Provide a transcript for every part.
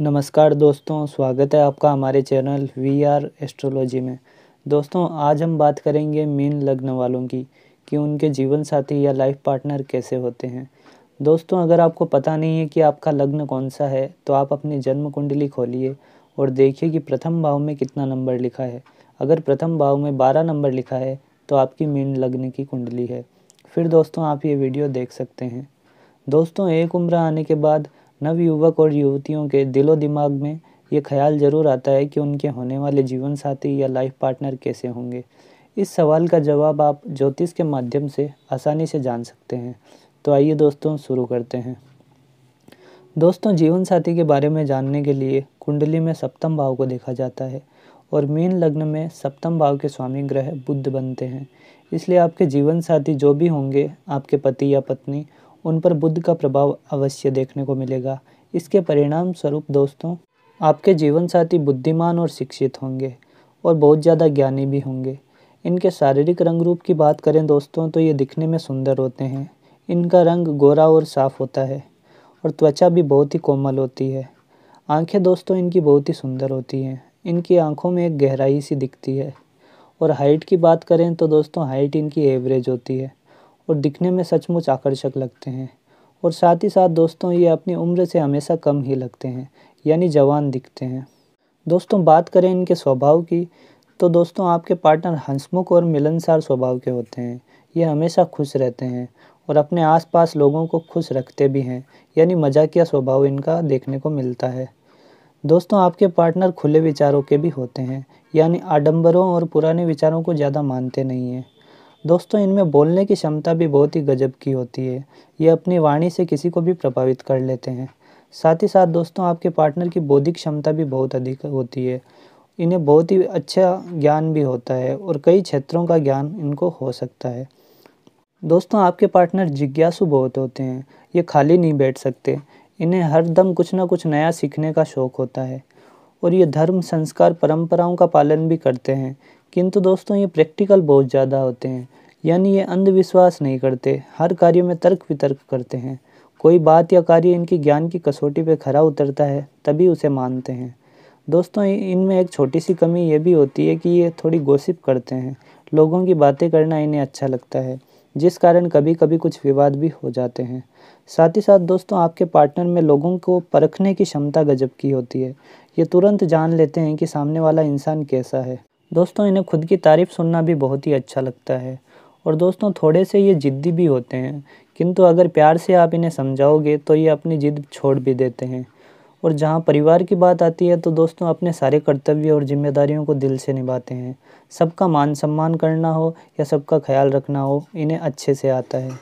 नमस्कार दोस्तों स्वागत है आपका हमारे चैनल वी आर एस्ट्रोलॉजी में दोस्तों आज हम बात करेंगे मीन लग्न वालों की कि उनके जीवन साथी या लाइफ पार्टनर कैसे होते हैं दोस्तों अगर आपको पता नहीं है कि आपका लग्न कौन सा है तो आप अपनी जन्म कुंडली खोलिए और देखिए कि प्रथम भाव में कितना नंबर लिखा है अगर प्रथम भाव में बारह नंबर लिखा है तो आपकी मीन लग्न की कुंडली है फिर दोस्तों आप ये वीडियो देख सकते हैं दोस्तों एक उम्र आने के बाद नवयुवक और युवतियों के दिलो दिमाग में ये ख्याल ज़रूर आता है कि उनके होने वाले जीवन साथी या लाइफ पार्टनर कैसे होंगे इस सवाल का जवाब आप ज्योतिष के माध्यम से आसानी से जान सकते हैं तो आइए दोस्तों शुरू करते हैं दोस्तों जीवन साथी के बारे में जानने के लिए कुंडली में सप्तम भाव को देखा जाता है और मीन लग्न में सप्तम भाव के स्वामी ग्रह बुद्ध बनते हैं इसलिए आपके जीवन साथी जो भी होंगे आपके पति या पत्नी उन पर बुद्ध का प्रभाव अवश्य देखने को मिलेगा इसके परिणाम स्वरूप दोस्तों आपके जीवन साथी बुद्धिमान और शिक्षित होंगे और बहुत ज़्यादा ज्ञानी भी होंगे इनके शारीरिक रंग रूप की बात करें दोस्तों तो ये दिखने में सुंदर होते हैं इनका रंग गोरा और साफ होता है और त्वचा भी बहुत ही कोमल होती है आंखें दोस्तों इनकी बहुत ही सुंदर होती हैं इनकी आंखों में एक गहराई सी दिखती है और हाइट की बात करें तो दोस्तों हाइट इनकी एवरेज होती है और दिखने में सचमुच आकर्षक लगते हैं और साथ ही साथ दोस्तों ये अपनी उम्र से हमेशा कम ही लगते हैं यानी जवान दिखते हैं दोस्तों बात करें इनके स्वभाव की तो दोस्तों आपके पार्टनर हंसमुख और मिलनसार स्वभाव के होते हैं ये हमेशा खुश रहते हैं और अपने आसपास लोगों को खुश रखते भी हैं यानी मजाकिया स्वभाव इनका देखने को मिलता है दोस्तों आपके पार्टनर खुले विचारों के भी होते हैं यानी आडंबरों और पुराने विचारों को ज़्यादा मानते नहीं हैं दोस्तों इनमें बोलने की क्षमता भी बहुत ही गजब की होती है ये अपनी वाणी से किसी को भी प्रभावित कर लेते हैं साथ ही साथ दोस्तों आपके पार्टनर की बौद्धिक क्षमता भी बहुत अधिक होती है इन्हें बहुत ही अच्छा ज्ञान भी होता है और कई क्षेत्रों का ज्ञान इनको हो सकता है दोस्तों आपके पार्टनर जिज्ञासु बहुत होते हैं ये खाली नहीं बैठ सकते इन्हें हर दम कुछ ना कुछ नया सीखने का शौक़ होता है और ये धर्म संस्कार परंपराओं का पालन भी करते हैं किंतु दोस्तों ये प्रैक्टिकल बहुत ज़्यादा होते हैं यानी ये अंधविश्वास नहीं करते हर कार्य में तर्क वितर्क करते हैं कोई बात या कार्य इनकी ज्ञान की कसौटी पर खरा उतरता है तभी उसे मानते हैं दोस्तों इनमें एक छोटी सी कमी ये भी होती है कि ये थोड़ी गोसिप करते हैं लोगों की बातें करना इन्हें अच्छा लगता है जिस कारण कभी कभी कुछ विवाद भी हो जाते हैं साथ ही साथ दोस्तों आपके पार्टनर में लोगों को परखने की क्षमता गजब की होती है ये तुरंत जान लेते हैं कि सामने वाला इंसान कैसा है दोस्तों इन्हें खुद की तारीफ़ सुनना भी बहुत ही अच्छा लगता है और दोस्तों थोड़े से ये ज़िद्दी भी होते हैं किंतु अगर प्यार से आप इन्हें समझाओगे तो ये अपनी ज़िद छोड़ भी देते हैं और जहाँ परिवार की बात आती है तो दोस्तों अपने सारे कर्तव्य और जिम्मेदारियों को दिल से निभाते हैं सबका मान सम्मान करना हो या सबका ख्याल रखना हो इन्हें अच्छे से आता है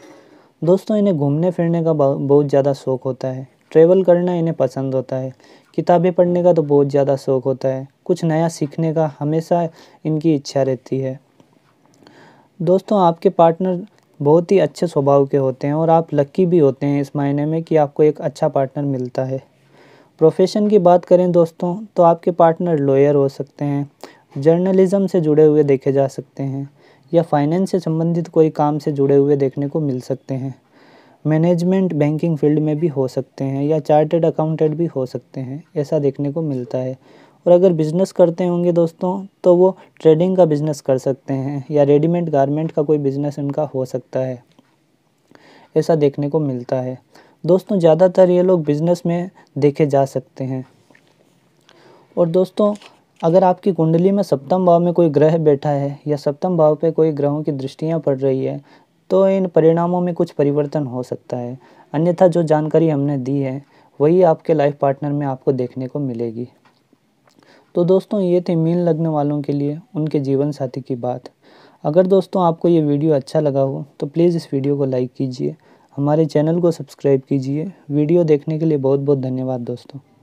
दोस्तों इन्हें घूमने फिरने का बहुत ज़्यादा शौक़ होता है ट्रेवल करना इन्हें पसंद होता है किताबें पढ़ने का तो बहुत ज़्यादा शौक़ होता है कुछ नया सीखने का हमेशा इनकी इच्छा रहती है दोस्तों आपके पार्टनर बहुत ही अच्छे स्वभाव के होते हैं और आप लक्की भी होते हैं इस मायने में कि आपको एक अच्छा पार्टनर मिलता है प्रोफेशन की बात करें दोस्तों तो आपके पार्टनर लॉयर हो सकते हैं जर्नलिज़म से जुड़े हुए देखे जा सकते हैं या फाइनेंस से संबंधित कोई काम से जुड़े हुए देखने को मिल सकते हैं मैनेजमेंट बैंकिंग फील्ड में भी हो सकते हैं या चार्टेड अकाउंटेंट भी हो सकते हैं ऐसा देखने को मिलता है और अगर बिज़नेस करते होंगे दोस्तों तो वो ट्रेडिंग का बिज़नेस कर सकते हैं या रेडीमेड गारमेंट का कोई बिज़नेस उनका हो सकता है ऐसा देखने को मिलता है दोस्तों ज़्यादातर ये लोग बिज़नेस में देखे जा सकते हैं और दोस्तों अगर आपकी कुंडली में सप्तम भाव में कोई ग्रह बैठा है या सप्तम भाव पे कोई ग्रहों की दृष्टियाँ पड़ रही है तो इन परिणामों में कुछ परिवर्तन हो सकता है अन्यथा जो जानकारी हमने दी है वही आपके लाइफ पार्टनर में आपको देखने को मिलेगी तो दोस्तों ये थे मीन लगने वालों के लिए उनके जीवन साथी की बात अगर दोस्तों आपको ये वीडियो अच्छा लगा हो तो प्लीज़ इस वीडियो को लाइक कीजिए हमारे चैनल को सब्सक्राइब कीजिए वीडियो देखने के लिए बहुत बहुत धन्यवाद दोस्तों